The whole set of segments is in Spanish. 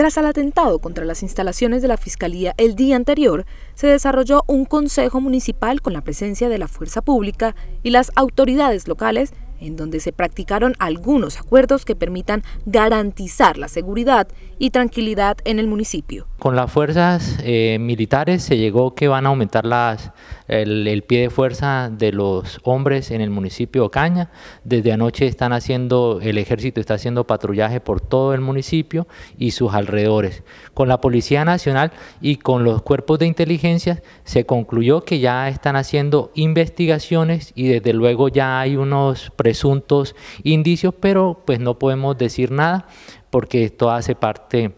Tras el atentado contra las instalaciones de la Fiscalía el día anterior, se desarrolló un consejo municipal con la presencia de la fuerza pública y las autoridades locales en donde se practicaron algunos acuerdos que permitan garantizar la seguridad y tranquilidad en el municipio. Con las fuerzas eh, militares se llegó que van a aumentar las, el, pie de fuerza de los hombres en el municipio caña Ocaña. Desde anoche están haciendo, el ejército está haciendo patrullaje por todo el municipio y sus alrededores. Con la Policía Nacional y con los cuerpos de inteligencia se concluyó que ya están haciendo investigaciones y desde luego ya hay unos presuntos indicios, pero pues no podemos decir nada porque esto hace parte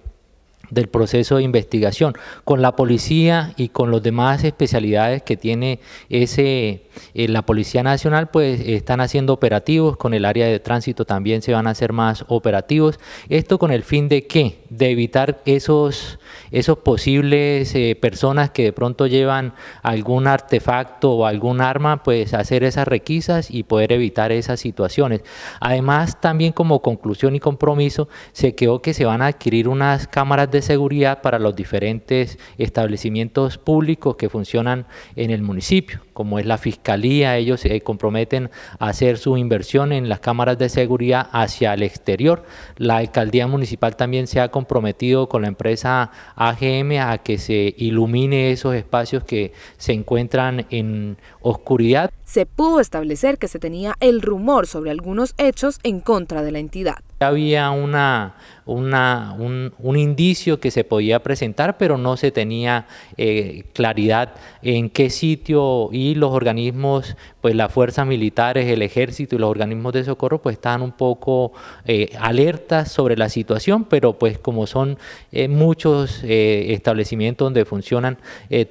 del proceso de investigación, con la policía y con los demás especialidades que tiene ese, eh, la Policía Nacional, pues están haciendo operativos, con el área de tránsito también se van a hacer más operativos. Esto con el fin de qué? De evitar esos, esos posibles eh, personas que de pronto llevan algún artefacto o algún arma, pues hacer esas requisas y poder evitar esas situaciones. Además, también como conclusión y compromiso, se quedó que se van a adquirir unas cámaras de seguridad para los diferentes establecimientos públicos que funcionan en el municipio, como es la fiscalía, ellos se comprometen a hacer su inversión en las cámaras de seguridad hacia el exterior. La alcaldía municipal también se ha comprometido con la empresa AGM a que se ilumine esos espacios que se encuentran en oscuridad. Se pudo establecer que se tenía el rumor sobre algunos hechos en contra de la entidad había una, un, indicio que se podía presentar, pero no se tenía eh, claridad en qué sitio y los organismos, pues las fuerzas militares, el ejército y los organismos de socorro, pues estaban un poco eh, alertas sobre la situación, pero pues como son eh, muchos establecimientos donde funcionan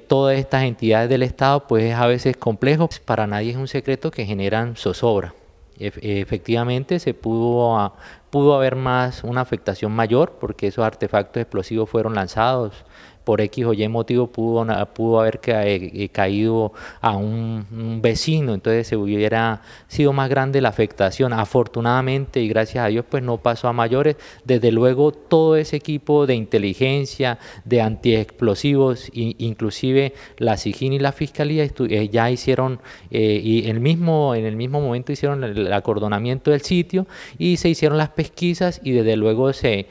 todas estas entidades del Estado, pues es a veces complejo. Para nadie es un secreto que generan zozobra efectivamente se pudo, pudo haber más una afectación mayor porque esos artefactos explosivos fueron lanzados por X o Y motivo pudo, pudo haber eh, eh, caído a un, vecino, entonces se hubiera sido más grande la afectación. Afortunadamente y gracias a Dios, pues no pasó a mayores. Desde luego, todo ese equipo de inteligencia, de antiexplosivos, e inclusive la SIGIN y la Fiscalía eh, ya hicieron, y el mismo, en el mismo momento hicieron el acordonamiento del sitio y se hicieron las pesquisas y desde luego se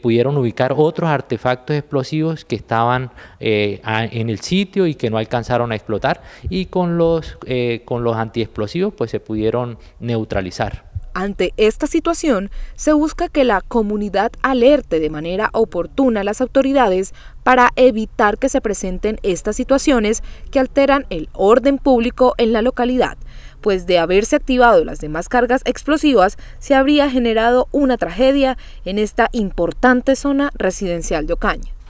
pudieron ubicar otros artefactos explosivos que estaban eh, en el sitio y que no alcanzaron a explotar y con los, eh, con los antiexplosivos pues se pudieron neutralizar. Ante esta situación, se busca que la comunidad alerte de manera oportuna a las autoridades para evitar que se presenten estas situaciones que alteran el orden público en la localidad, pues de haberse activado las demás cargas explosivas se habría generado una tragedia en esta importante zona residencial de Ocaña.